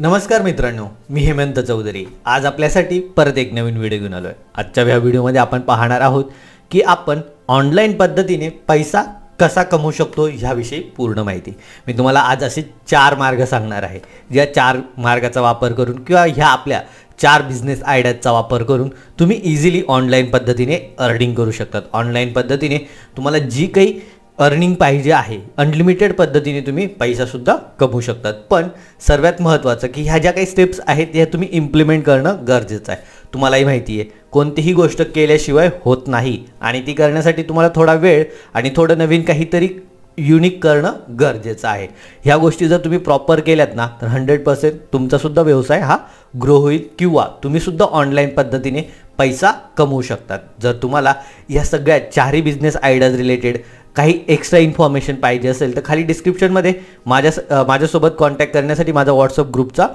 नमस्कार मित्रांनो मी हेमंत चौधरी आज आपल्यासाठी परत एक नवीन व्हिडिओ घेऊन आलो आहे आजच्या ह्या व्हिडिओमध्ये आपण पाहणार आहोत की आपण ऑनलाईन पद्धतीने पैसा कसा कमवू शकतो ह्याविषयी पूर्ण माहिती मी तुम्हाला आज असे चार मार्ग सांगणार आहे ज्या चार मार्गाचा वापर करून किंवा ह्या आपल्या चार बिझनेस आयडियाचा वापर करून तुम्ही इझिली ऑनलाईन पद्धतीने अर्निंग करू शकतात ऑनलाईन पद्धतीने तुम्हाला जी काही अर्निंग पाहिजे आहे अनलिमिटेड पद्धतीने तुम्ही पैसासुद्धा कमवू शकतात पण सर्वात महत्त्वाचं की ह्या ज्या काही स्टेप्स आहेत त्या तुम्ही इम्प्लिमेंट करणं गरजेचं आहे तुम्हालाही माहिती आहे कोणतीही गोष्ट केल्याशिवाय होत नाही आणि ती करण्यासाठी तुम्हाला थोडा वेळ आणि थोडं नवीन काहीतरी युनिक करणं गरजेचं आहे ह्या गोष्टी जर तुम्ही प्रॉपर केल्यात ना तर हंड्रेड पर्सेंट तुमचासुद्धा व्यवसाय हा ग्रो होईल किंवा तुम्हीसुद्धा ऑनलाईन पद्धतीने पैसा कमवू शकतात जर तुम्हाला या सगळ्या चारही बिझनेस आयडियाज रिलेटेड काही एक्स्ट्रा इन्फॉर्मेशन पाहिजे असेल तर खाली डिस्क्रिप्शनमध्ये माझ्या माझ्यासोबत कॉन्टॅक्ट करण्यासाठी माझा व्हॉट्सअप ग्रुपचा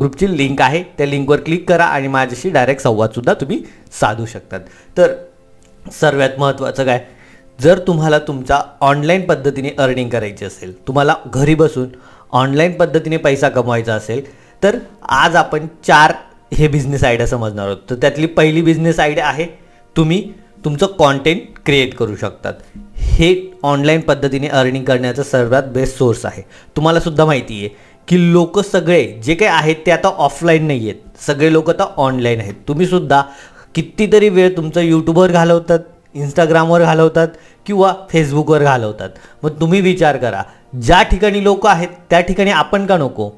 ग्रुपची लिंक आहे त्या लिंकवर क्लिक करा आणि माझ्याशी डायरेक्ट संवादसुद्धा तुम्ही साधू शकतात तर सर्वात महत्त्वाचं काय जर तुम्हाला तुमचा ऑनलाईन पद्धतीने अर्निंग करायची असेल तुम्हाला घरी बसून ऑनलाईन पद्धतीने पैसा कमवायचा असेल तर आज आपण चार हे बिझनेस आयडिया समजणार आहोत तर त्यातली पहिली बिझनेस आयडिया आहे तुम्ही तुमचं कॉन्टेंट क्रिएट करू शकतात हे ऑनलाईन पद्धतीने अर्निंग करण्याचा सर्वात बेस्ट सोर्स आहे तुम्हालासुद्धा माहिती आहे की लोक सगळे जे काही आहेत ते आता ऑफलाईन नाही आहेत सगळे लोक आता ऑनलाईन आहेत तुम्हीसुद्धा कितीतरी वेळ तुमचं यूट्यूबवर घालवतात इंस्टाग्रामवर घालवतात किंवा फेसबुकवर घालवतात मग तुम्ही विचार करा ज्या ठिकाणी लोक आहेत त्या ठिकाणी आपण का नको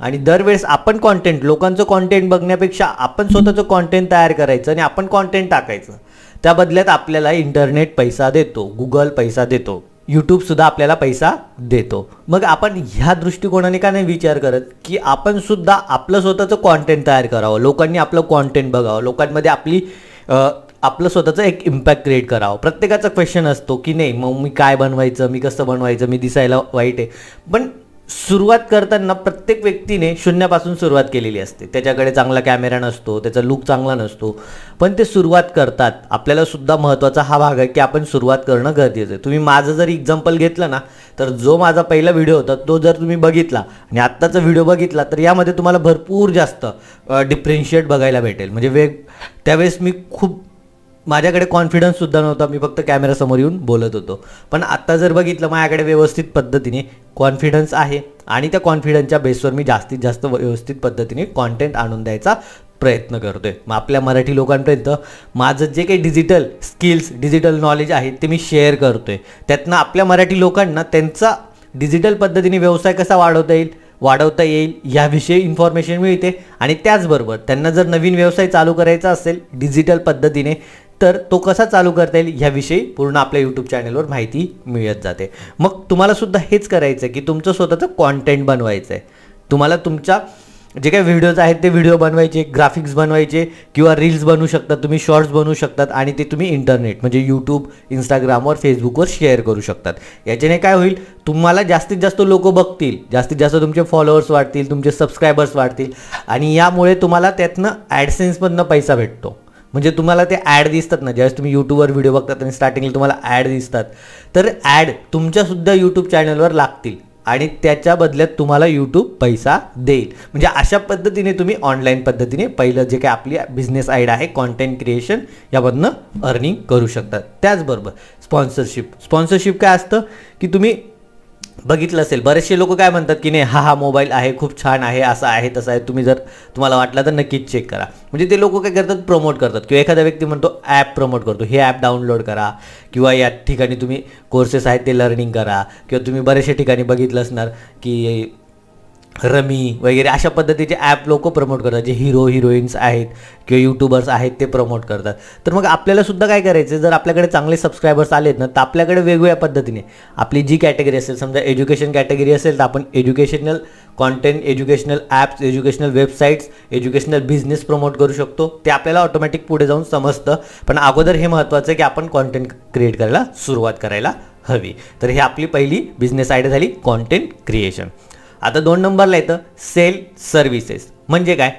आणि दरवेळेस आपण कॉन्टेंट लोकांचं कॉन्टेंट बघण्यापेक्षा आपण स्वतःचं कॉन्टेंट तयार करायचं आणि आपण कॉन्टेंट टाकायचं त्या बदल्यात आपल्याला इंटरनेट पैसा देतो गुगल पैसा देतो यूट्यूबसुद्धा आपल्याला पैसा देतो मग आपण ह्या दृष्टिकोनाने का नाही विचार करत की आपण सुद्धा आपलं स्वतःचं कॉन्टेंट तयार करावं लोकांनी आपलं कॉन्टेंट बघावं लोकांमध्ये आपली आपलं स्वतःचं एक इम्पॅक्ट क्रिएट करावं प्रत्येकाचा क्वेश्चन असतो की नाही मग मी काय बनवायचं मी कसं बनवायचं मी दिसायला वाईट आहे पण सुरुवात करताना प्रत्येक व्यक्तीने शून्यापासून सुरुवात केलेली असते त्याच्याकडे चांगला कॅमेरा नसतो त्याचा लुक चांगला नसतो पण ते सुरुवात करतात आपल्याला सुद्धा महत्त्वाचा हा भाग आहे की आपण सुरुवात करणं गरजेचं आहे तुम्ही माझं जर एक्झाम्पल घेतलं ना तर जो माझा पहिला व्हिडिओ होता तो जर तुम्ही बघितला आणि आत्ताचा व्हिडिओ बघितला तर यामध्ये तुम्हाला भरपूर जास्त डिफरेन्शिएट बघायला भेटेल म्हणजे वेग त्यावेळेस मी खूप माझ्याकडे कॉन्फिडन्स सुद्धा नव्हता मी फक्त कॅमेरासमोर येऊन बोलत होतो पण आत्ता जर बघितलं माझ्याकडे व्यवस्थित पद्धतीने कॉन्फिडन्स आहे आणि त्या कॉन्फिडन्सच्या बेसवर मी जास्तीत जास्त व्यवस्थित पद्धतीने कॉन्टेंट आणून द्यायचा प्रयत्न करतो आहे मग आपल्या मराठी लोकांपर्यंत माझं जे काही डिजिटल स्किल्स डिजिटल नॉलेज आहे ते मी शेअर करतो आहे त्यातनं आपल्या मराठी लोकांना त्यांचा डिजिटल पद्धतीने व्यवसाय कसा वाढवता येईल वाढवता येईल याविषयी इन्फॉर्मेशन मिळते आणि त्याचबरोबर त्यांना जर नवीन व्यवसाय चालू करायचा असेल डिजिटल पद्धतीने तर तो कसा चालू करता येईल ह्याविषयी पूर्ण आपल्या यूट्यूब चॅनलवर माहिती मिळत जाते मग तुम्हालासुद्धा हेच करायचं आहे की तुमचं स्वतःचं कॉन्टेंट बनवायचं आहे तुम्हाला तुमच्या जे काही व्हिडिओज आहेत ते व्हिडिओ बनवायचे ग्राफिक्स बनवायचे किंवा रील्स बनवू शकतात तुम्ही शॉर्ट्स बनवू शकतात आणि ते तुम्ही इंटरनेट म्हणजे यूट्यूब इंस्टाग्रामवर फेसबुकवर शेअर करू शकतात याच्याने काय होईल तुम्हाला जास्तीत जास्त लोक बघतील जास्तीत जास्त तुमचे फॉलोअर्स वाढतील तुमचे सबस्क्रायबर्स वाढतील आणि यामुळे तुम्हाला त्यातनं ॲडसेन्समधनं पैसा भेटतो म्हणजे तुम्हाला ते ॲड दिसतात ना ज्यावेळेस तुम्ही यूट्यूबवर व्हिडिओ बघतात आणि स्टार्टिंगला तुम्हाला ॲड दिसतात तर ॲड तुमच्यासुद्धा यूट्यूब चॅनलवर लागतील आणि त्याच्या बदल्यात तुम्हाला यूट्यूब पैसा देईल म्हणजे अशा पद्धतीने तुम्ही ऑनलाईन पद्धतीने पहिलं जे काही आपली बिझनेस आयडिया आहे कॉन्टेंट क्रिएशन यामधनं अर्निंग करू शकतात त्याचबरोबर स्पॉन्सरशिप स्पॉन्सरशिप काय असतं की तुम्ही बघितलं असेल बरेचसे लोक काय म्हणतात की नाही हा हा मोबाईल आहे खूप छान आहे असा आहे तसा आहे तुम्ही जर तुम्हाला वाटला तर नक्कीच चेक करा म्हणजे ते लोक काय करतात प्रमोट करतात किंवा एखादा व्यक्ती म्हणतो ॲप प्रमोट करतो हे ॲप डाउनलोड करा किंवा या ठिकाणी तुम्ही कोर्सेस आहेत ते लर्निंग करा किंवा तुम्ही बरेचसे ठिकाणी बघितलं असणार की रमी वगैरे अशा पद्धतीचे ॲप लोक प्रमोट करतात जे हिरो हिरोईन्स आहेत किंवा यूट्यूबर्स आहेत ते प्रमोट करतात तर मग आपल्याला सुद्धा काय करायचं जर आपल्याकडे चांगले सबस्क्रायबर्स आलेत ना तर आपल्याकडे वेगवेगळ्या पद्धतीने आपली जी कॅटेगरी असेल समजा एज्युकेशन कॅटेगरी असेल तर आपण educational content educational apps educational websites educational business promote करू शकतो ते आपल्याला ऑटोमॅटिक पुढे जाऊन समजतं पण अगोदर हे महत्त्वाचं आहे की आपण कॉन्टेंट क्रिएट करायला सुरुवात करायला हवी तर ही आपली पहिली बिझनेस आयडिया झाली कॉन्टेंट क्रिएशन आता दोन नंबरला येतं सेल सर्व्हिसेस म्हणजे काय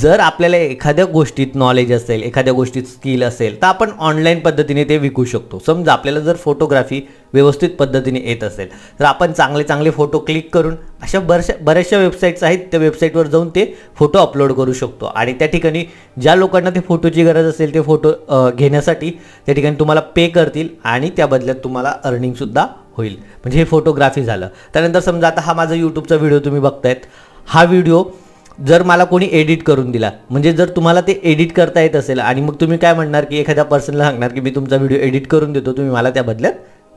जर आपल्याला एखाद्या गोष्टीत नॉलेज असेल एखाद्या गोष्टीत स्किल असेल तर आपण ऑनलाईन पद्धतीने ते विकू शकतो समजा आपल्याला जर फोटोग्राफी व्यवस्थित पद्धतीने येत असेल तर आपण चांगले चांगले फोटो क्लिक करून अशा बऱ्याचशा बऱ्याचशा वेबसाईट्स आहेत त्या वेबसाईटवर जाऊन ते फोटो अपलोड करू शकतो आणि त्या ठिकाणी ज्या लोकांना ते फोटोची गरज असेल ते फोटो घेण्यासाठी त्या ठिकाणी तुम्हाला पे करतील आणि त्याबदल्यात तुम्हाला अर्निंगसुद्धा होईल म्हणजे हे फोटोग्राफी झालं त्यानंतर समजा आता हा माझा यूट्यूबचा व्हिडिओ तुम्ही बघतायत हा व्हिडिओ जर मला कोणी एडिट करून दिला म्हणजे जर तुम्हाला ते एडिट करता येत असेल आणि मग तुम्ही काय म्हणणार की एखाद्या पर्सनला सांगणार की मी तुमचा व्हिडिओ एडिट करून देतो तुम्ही मला त्या बदल्यात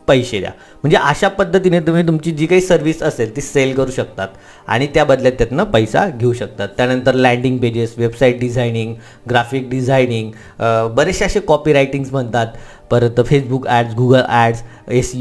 पैसे द्या म्हणजे अशा पद्धतीने तुम्ही तुमची जी काही सर्व्हिस असेल ती सेल करू शकतात आणि त्या बदल्यात त्यातनं पैसा घेऊ शकतात त्यानंतर landing pages website designing graphic designing बरेचसे असे कॉपी रायटिंग्स म्हणतात परत फेसबुक ॲड्स गुगल ॲड्स एस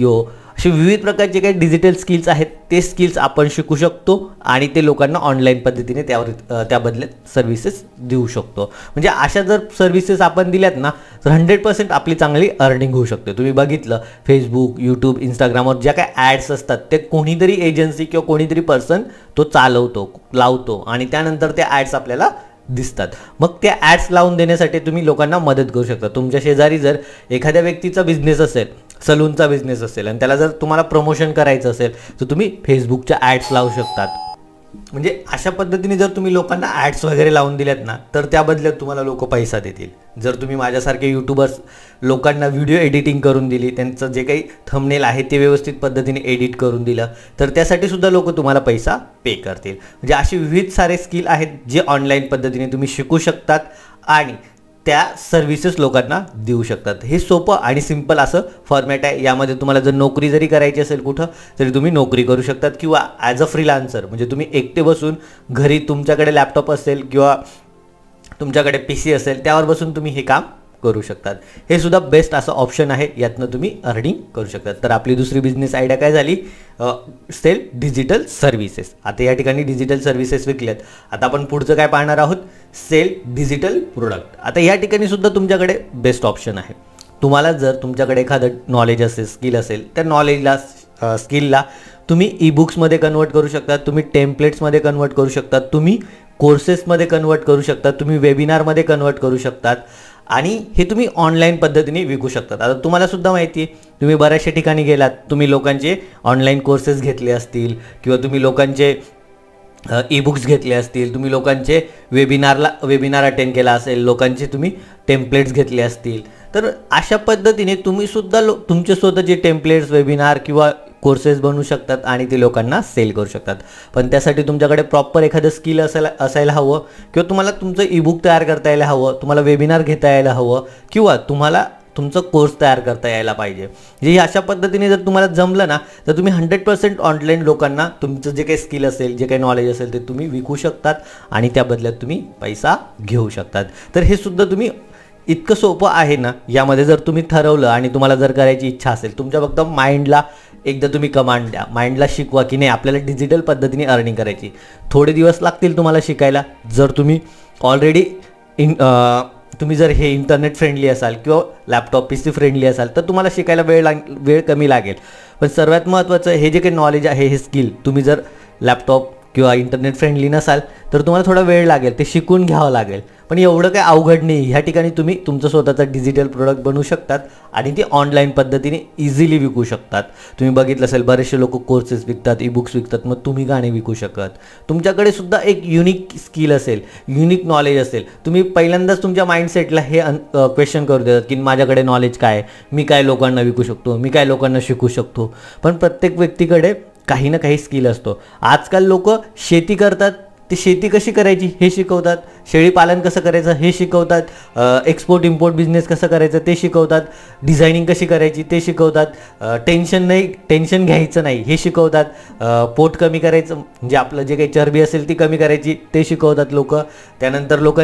असे विविध प्रकारचे काही डिजिटल स्किल्स आहेत ते स्किल्स आपण शिकू शकतो आणि ते लोकांना ऑनलाईन पद्धतीने त्यावर त्याबद्दल सर्व्हिसेस देऊ शकतो म्हणजे अशा जर सर्व्हिसेस आपण दिल्यात ना तर हंड्रेड पर्सेंट आपली चांगली अर्निंग होऊ शकते तुम्ही बघितलं फेसबुक यूट्यूब इंस्टाग्रामवर ज्या काय ॲड्स असतात ते कोणीतरी एजन्सी किंवा कोणीतरी पर्सन तो चालवतो लावतो आणि त्यानंतर त्या ॲड्स आपल्याला दिसतात मग त्या ॲड्स लावून देण्यासाठी तुम्ही लोकांना मदत करू शकता तुमच्या शेजारी जर एखाद्या व्यक्तीचा बिझनेस असेल सलूनचा बिझनेस असेल आणि त्याला जर तुम्हाला प्रमोशन करायचं असेल तर तुम्ही फेसबुकच्या ॲड्स लावू शकतात म्हणजे अशा पद्धतीने जर तुम्ही लोकांना ॲड्स वगैरे लावून दिल्यात ना तर त्या तुम्हाला लोक पैसा देतील जर तुम्ही माझ्यासारखे यूट्यूबर्स लोकांना व्हिडिओ एडिटिंग करून दिली त्यांचं जे काही थंबनेल आहे ते व्यवस्थित पद्धतीने एडिट करून दिलं तर त्यासाठी सुद्धा लोक तुम्हाला पैसा पे करतील म्हणजे असे विविध सारे स्किल आहेत जे ऑनलाईन पद्धतीने तुम्ही शिकू शकतात आणि त्या सर्व्हिसेस लोकांना देऊ शकतात हे सोपं आणि सिम्पल असं फॉर्मॅट आहे यामध्ये तुम्हाला जर नोकरी जरी करायची असेल कुठं तरी तुम्ही नोकरी करू शकतात किंवा ॲज अ फ्रीलान्सर म्हणजे तुम्ही एकटे बसून घरी तुमच्याकडे लॅपटॉप असेल किंवा तुमच्याकडे पी सी असेल त्यावर बसून तुम्ही हे काम करू शकतात हे सुद्धा बेस्ट असं ऑप्शन आहे यातनं तुम्ही अर्निंग करू शकता तर आपली दुसरी बिझनेस आयडिया काय झाली सेल डिजिटल सर्व्हिसेस आता या ठिकाणी डिजिटल सर्व्हिसेस विकल्यात आता आपण पुढचं काय पाहणार आहोत सेल डिजिटल प्रोडक्ट आता या ठिकाणी सुद्धा तुमच्याकडे बेस्ट ऑप्शन आहे तुम्हाला जर तुमच्याकडे एखादं नॉलेज असेल स्किल असेल त्या नॉलेजला स्किलला तुम्ही ई बुक्समध्ये कन्वर्ट करू शकता तुम्ही टेम्पलेट्समध्ये कन्वर्ट करू शकता तुम्ही कोर्सेसमध्ये कन्वर्ट करू शकता तुम्ही वेबिनारमध्ये कन्वर्ट करू शकतात आणि हे तुम्ही ऑनलाईन पद्धतीने विकू शकतात आता तुम्हाला सुद्धा माहिती आहे तुम्ही बऱ्याचशा ठिकाणी गेलात तुम्ही लोकांचे ऑनलाईन कोर्सेस घेतले असतील किंवा तुम्ही लोकांचे ई बुक्स घेतले असतील तुम्ही लोकांचे वेबिनारला वेबिनार अटेंड केला असेल लोकांचे तुम्ही टेम्पलेट्स घेतले असतील तर अशा पद्धतीने तुम्हीसुद्धा लो तुमचे स्वतःचे टेम्पलेट्स वेबिनार किंवा कोर्सेस बनवू शकतात आणि ते लोकांना सेल करू शकतात पण त्यासाठी तुमच्याकडे प्रॉपर एखादं स्किल असायला असायला हवं किंवा तुम्हाला तुमचं ईबुक तयार करता यायला हवं तुम्हाला वेबिनार घेता यायला हवं किंवा तुम्हाला तुमचं कोर्स तयार करता यायला पाहिजे जे म्हणजे अशा पद्धतीने जर तुम्हाला जमलं ना तर तुम्ही हंड्रेड पर्सेंट ऑनलाईन लोकांना तुमचं जे काही स्किल असेल जे काही नॉलेज असेल ते तुम्ही विकू शकतात आणि त्या बदल्यात तुम्ही पैसा घेऊ शकतात तर हे सुद्धा तुम्ही इतकं सोपं आहे ना यामध्ये जर तुम्ही ठरवलं आणि तुम्हाला जर करायची इच्छा असेल तुमच्या फक्त माइंडला एकदा तुम्ही कमांड द्या माइंडला शिकवा की नाही आपल्याला डिजिटल पद्धतीने अर्निंग करायची थोडे दिवस लागतील तुम्हाला शिकायला जर तुम्ही ऑलरेडी इन तुम्ही जर हे इंटरनेट फ्रेंडली असाल किंवा लॅपटॉप पी सी फ्रेंडली असाल तर तुम्हाला शिकायला वेळ लाग वेळ कमी लागेल पण सर्वात महत्त्वाचं हे जे काही नॉलेज आहे हे स्किल तुम्ही जर लॅपटॉप किंवा इंटरनेट फ्रेंडली नसाल तर तुम्हाला थोडा वेळ लागेल ते शिकून घ्यावं लागेल पण एवढं काय अवघड नाही ह्या ठिकाणी तुम्ही तुमचं स्वतःचा डिजिटल प्रोडक्ट बनवू शकतात आणि ते ऑनलाईन पद्धतीने इझिली विकू शकतात तुम्ही बघितलं असेल बरेचसे लोक कोर्सेस विकतात ई बुक्स विकतात मग तुम्ही गाणे विकू शकत तुमच्याकडे सुद्धा एक युनिक स्किल असेल युनिक नॉलेज असेल तुम्ही पहिल्यांदाच तुमच्या माइंडसेटला हे क्वेश्चन करू देतात की माझ्याकडे नॉलेज काय मी काय लोकांना विकू शकतो मी काय लोकांना शिकू शकतो पण प्रत्येक व्यक्तीकडे काही ना काही स्किल असतो आजकाल लोक शेती करतात ते शेती कशी करायची हे शिकवतात शेळीपालन कसं करायचं हे शिकवतात एक्सपोर्ट इम्पोर्ट बिझनेस कसं करायचं ते शिकवतात डिझायनिंग कशी करायची ते शिकवतात टेन्शन नाही टेन्शन घ्यायचं नाही हे शिकवतात पोट कमी करायचं म्हणजे आपलं जे काही चरबी असेल ती कमी करायची ते शिकवतात लोक त्यानंतर लोक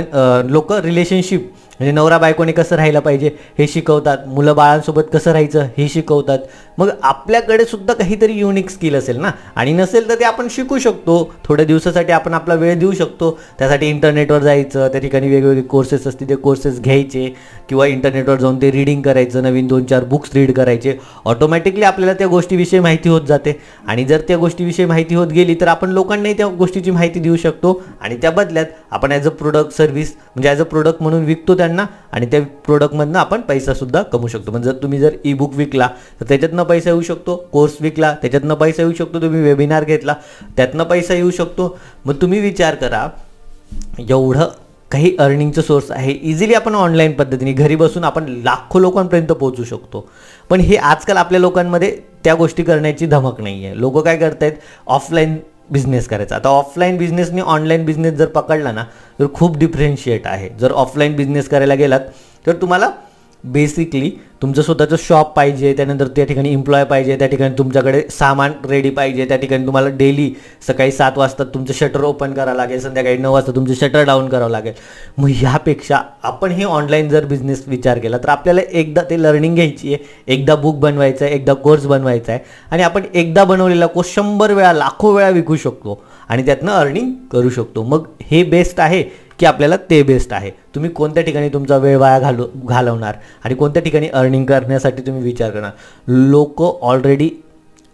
लोक रिलेशनशिप म्हणजे नवरा बायकोने कसं राहायला पाहिजे हे शिकवतात मुलं बाळांसोबत कसं राहायचं हे शिकवतात मग आपल्याकडे सुद्धा काहीतरी युनिक स्किल असेल ना आणि नसेल तर ते आपण शिकू शकतो थोड्या दिवसासाठी आपण आपला वेळ देऊ शकतो त्यासाठी इंटरनेटवर जायचं त्या ठिकाणी वेगवेगळे कोर्सेस असतील ते कोर्सेस घ्यायचे किंवा इंटरनेटवर जाऊन ते रिडिंग करायचं नवीन दोन चार बुक्स रीड करायचे ऑटोमॅटिकली आपल्याला त्या गोष्टीविषयी माहिती होत जाते आणि जर त्या गोष्टीविषयी माहिती होत गेली तर आपण लोकांनाही त्या गोष्टीची माहिती देऊ शकतो आणि त्या बदल्यात आपण ॲज अ प्रोडक्ट सर्व्हिस म्हणजे ॲज अ प्रोडक्ट म्हणून विकतो त्या आणि त्या प्रोडक्टमधनं आपण पैसासुद्धा कमवू शकतो म्हणजे जर तुम्ही जर ई बुक विकला तर त्याच्यातनं पैसा येऊ शकतो कोर्स विकला त्याच्यातनं पैसा येऊ शकतो तुम्ही वेबिनार घेतला त्यातनं पैसा येऊ शकतो मग तुम्ही विचार करा एवढं काही अर्निंगचं सोर्स आहे इझिली आपण ऑनलाईन पद्धतीने घरी बसून आपण लाखो लोकांपर्यंत पोहोचू शकतो पण हे आजकाल आपल्या लोकांमध्ये त्या गोष्टी करण्याची धमक नाही आहे लोक काय करत आहेत ऑफलाईन बिझनेस करायचा आता ऑफलाईन बिझनेसने ऑनलाईन बिझनेस जर पकडला ना तर खूप डिफरेन्शिएट आहे जर ऑफलाईन बिझनेस करायला गेलात तर तुम्हाला बेसिकली तुमचं स्वतःचं शॉप पाहिजे त्यानंतर त्या ठिकाणी एम्प्लॉय पाहिजे त्या ठिकाणी तुमच्याकडे सामान रेडी पाहिजे त्या ठिकाणी तुम्हाला डेली सकाळी सात वाजता तुमचं शटर ओपन करावं लागेल संध्याकाळी नऊ वाजता तुमचं शटर डाऊन करावं लागेल मग ह्यापेक्षा आपण हे ऑनलाईन जर बिझनेस विचार केला तर आपल्याला एकदा ते लर्निंग घ्यायची आहे एकदा बुक बनवायचं आहे एकदा कोर्स बनवायचा आहे आणि आपण एकदा बनवलेला कोर्स शंभर वेळा लाखो वेळा विकू शकतो आणि त्यातनं अर्निंग करू शकतो मग हे बेस्ट आहे की आपल्याला ते बेस्ट आहे तुम्ही कोणत्या ठिकाणी तुमचा वेळ वाया घालू घालवणार आणि कोणत्या ठिकाणी अर्निंग करण्यासाठी तुम्ही विचार करणार लोक ऑलरेडी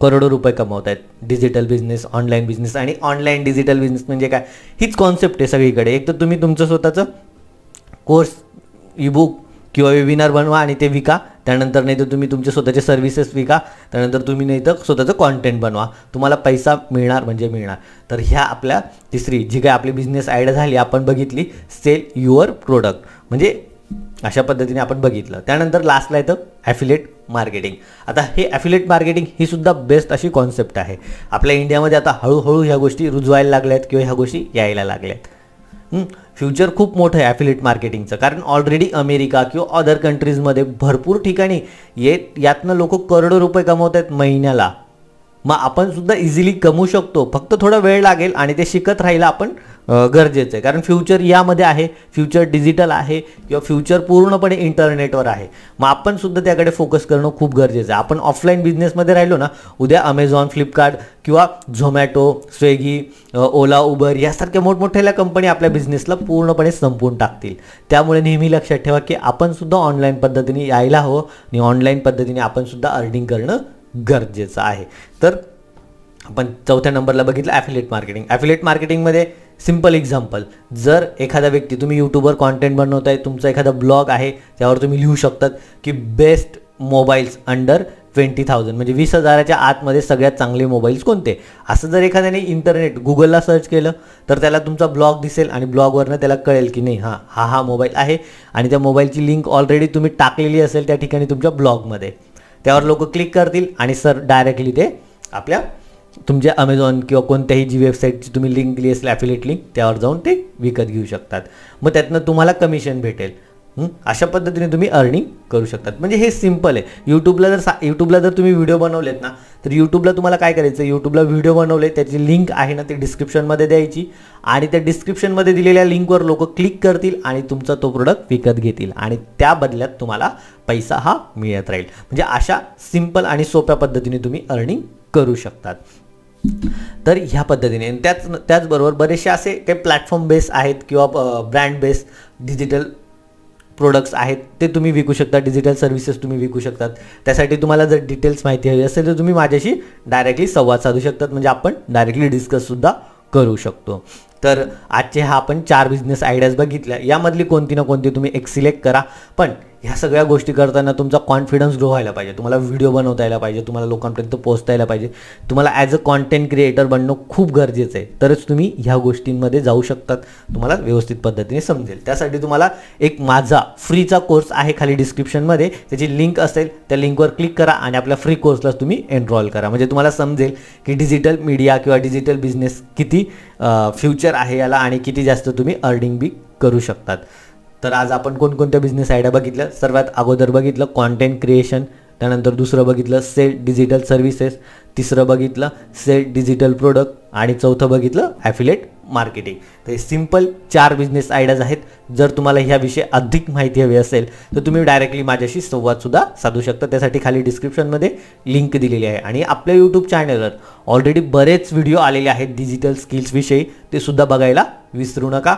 करोडो रुपये कमावत आहेत डिजिटल बिझनेस ऑनलाईन बिझनेस आणि ऑनलाईन डिजिटल बिझनेस म्हणजे काय हीच कॉन्सेप्ट आहे सगळीकडे एक तर तुम्ही तुमचं स्वतःचं कोर्स ईबुक किंवा वेबिनार बनवा आणि ते विका त्यानंतर नाही तर तुम्ही तुमचे स्वतःचे सर्व्हिसेस विका त्यानंतर तुम्ही नाही तर स्वतःचं कॉन्टेंट बनवा तुम्हाला पैसा मिळणार म्हणजे मिळणार तर ह्या आपल्या तिसरी जी काय आपली बिझनेस आयडिया झाली आपण बघितली सेल युअर प्रोडक्ट म्हणजे अशा पद्धतीने आपण बघितलं त्यानंतर लास्टला येतं ॲफिलेट मार्केटिंग आता हे ॲफिलेट मार्केटिंग ही सुद्धा बेस्ट अशी कॉन्सेप्ट आहे आपल्या इंडियामध्ये आता हळूहळू ह्या गोष्टी रुजवायला लागल्या आहेत किंवा ह्या गोष्टी यायला लागल्या आहेत फ्युचर खूप मोठं आहे ॲफिलेट मार्केटिंगचं कारण ऑलरेडी अमेरिका किंवा अदर कंट्रीजमध्ये भरपूर ठिकाणी येत यातनं लोक करोडो रुपये कमवत आहेत महिन्याला मग आपण सुद्धा इझिली कमवू शकतो फक्त थोडा वेळ लागेल आणि ते शिकत राहायला आपण गरजेचं आहे कारण फ्युचर यामध्ये आहे फ्युचर डिजिटल आहे किंवा फ्युचर पूर्णपणे इंटरनेटवर आहे मग आपण सुद्धा त्याकडे फोकस करणं खूप गरजेचं आहे आपण ऑफलाईन बिझनेसमध्ये राहिलो ना उद्या अमेझॉन फ्लिपकार्ट किंवा झोमॅटो स्विगी ओला उबर यासारख्या मोठमोठ्या कंपनी आपल्या बिझनेसला पूर्णपणे संपवून टाकतील त्यामुळे नेहमी लक्षात ठेवा की आपण सुद्धा ऑनलाईन पद्धतीने यायला हवं आणि ऑनलाईन पद्धतीने आपण सुद्धा अर्निंग करणं गरजेचं आहे तर आपण चौथ्या नंबरला बघितलं ॲफिलेट मार्केटिंग ॲफिलेट मार्केटिंगमध्ये सिम्पल एक्झाम्पल जर एखादा व्यक्ती तुम्ही यूट्यूबवर कॉन्टेंट बनवताय आहे तुमचा एखादा ब्लॉग आहे त्यावर तुम्ही लिहू शकतात की best mobiles under twenty thousand म्हणजे वीस हजाराच्या आतमध्ये सगळ्यात चांगले मोबाईल्स कोणते असं जर एखाद्याने इंटरनेट गुगलला सर्च केलं तर त्याला तुमचा ब्लॉग दिसेल आणि ब्लॉगवरनं त्याला कळेल की नाही हां हा हा मोबाईल आहे आणि त्या मोबाईलची लिंक ऑलरेडी तुम्ही टाकलेली असेल त्या ठिकाणी तुमच्या ब्लॉगमध्ये त्यावर लोक क्लिक करतील आणि सर डायरेक्टली ते आपल्या तुमच्या अमेझॉन किंवा कोणत्याही जी वेबसाईटची तुम्ही लिंक दिली असेल ॲफिलेट लिंक त्यावर जाऊन ते विकत घेऊ शकतात मग त्यातनं तुम्हाला कमिशन भेटेल अशा पद्धतीने तुम्ही अर्निंग करू शकतात म्हणजे हे सिम्पल आहे यूट्यूबला जर सा यूट्यूबला जर तुम्ही व्हिडिओ बनवलेत ना तर यूट्यूबला तुम्हाला काय करायचं यूट्यूबला व्हिडिओ बनवले त्याची लिंक आहे ना ती डिस्क्रिप्शनमध्ये द्यायची आणि त्या डिस्क्रिप्शनमध्ये दिलेल्या लिंकवर लोक क्लिक करतील आणि तुमचा तो प्रोडक्ट विकत घेतील आणि त्या बदल्यात तुम्हाला पैसा हा मिळत राहील म्हणजे अशा सिम्पल आणि सोप्या पद्धतीने तुम्ही अर्निंग करू शकतात तर ह्या पद्धतीने त्याच त्याचबरोबर बरेचसे असे काही प्लॅटफॉर्म बेस आहेत किंवा ब्रँड बेस डिजिटल प्रोडक्ट्स आहेत ते तुम्ही विकू शकता डिजिटल सर्व्हिसेस तुम्ही विकू शकता त्यासाठी तुम्हाला जर डिटेल्स माहिती हवी असेल तर तुम्ही माझ्याशी डायरेक्टली संवाद साधू शकतात म्हणजे आपण डायरेक्टली डिस्कससुद्धा करू शकतो तर आजचे हा आपण चार बिझनेस आयडियाज बघितल्या यामधली कोणती ना कोणती तुम्ही एक सिलेक्ट करा पण ह्या सगळ्या गोष्टी करताना तुमचा कॉन्फिडन्स ग्रो व्हायला पाहिजे तुम्हाला व्हिडिओ बनवता यायला पाहिजे तुम्हाला लोकांपर्यंत पोहोचतायला पाहिजे तुम्हाला ॲज अ कॉन्टेंट क्रिएटर बनणं खूप गरजेचं आहे तरच तुम्ही ह्या गोष्टींमध्ये जाऊ शकतात तुम्हाला व्यवस्थित पद्धतीने समजेल त्यासाठी तुम्हाला एक माझा फ्रीचा कोर्स आहे खाली डिस्क्रिप्शनमध्ये त्याची लिंक असेल त्या लिंकवर क्लिक करा आणि आपल्या फ्री कोर्सला तुम्ही एनरॉल करा म्हणजे तुम्हाला समजेल की डिजिटल मीडिया किंवा डिजिटल बिझनेस किती फ्युचर आहे याला आणि किती जास्त तुम्ही अर्निंग बी करू शकतात तर आज आपण कोणकोणत्या बिझनेस आयडिया बघितल्या सर्वात अगोदर बघितलं कॉन्टेंट क्रिएशन त्यानंतर दुसरं बघितलं सेल डिजिटल सर्व्हिसेस तिसरं बघितलं सेल डिजिटल प्रोडक्ट आणि चौथं बघितलं ॲफिलेट मार्केटिंग तर हे सिम्पल चार बिझनेस आयडियाज आहेत जर तुम्हाला ह्याविषयी अधिक माहिती हवी असेल तर तुम्ही डायरेक्टली माझ्याशी संवादसुद्धा साधू शकता त्यासाठी खाली डिस्क्रिप्शनमध्ये लिंक दिलेली आहे आणि आपल्या यूट्यूब चॅनलवर ऑलरेडी बरेच व्हिडिओ आलेले आहेत डिजिटल स्किल्सविषयी ते सुद्धा बघायला विसरू नका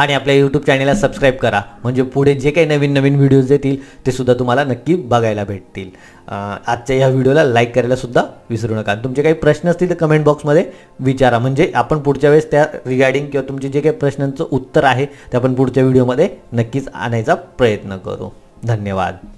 आणि आपल्या यूट्यूब चॅनेलला सबस्क्राईब करा म्हणजे पुढे जे काही नवीन नवीन व्हिडिओज येतील ते सुद्धा तुम्हाला नक्की बघायला भेटतील आजच्या या व्हिडिओला लाईक करायला सुद्धा विसरू नका तुमचे काही प्रश्न असतील तर कमेंट बॉक्समध्ये विचारा म्हणजे आपण पुढच्या वेळेस त्या रिगार्डिंग किंवा तुमचे जे काही प्रश्नांचं उत्तर आहे ते आपण पुढच्या व्हिडिओमध्ये नक्कीच आणायचा प्रयत्न करू धन्यवाद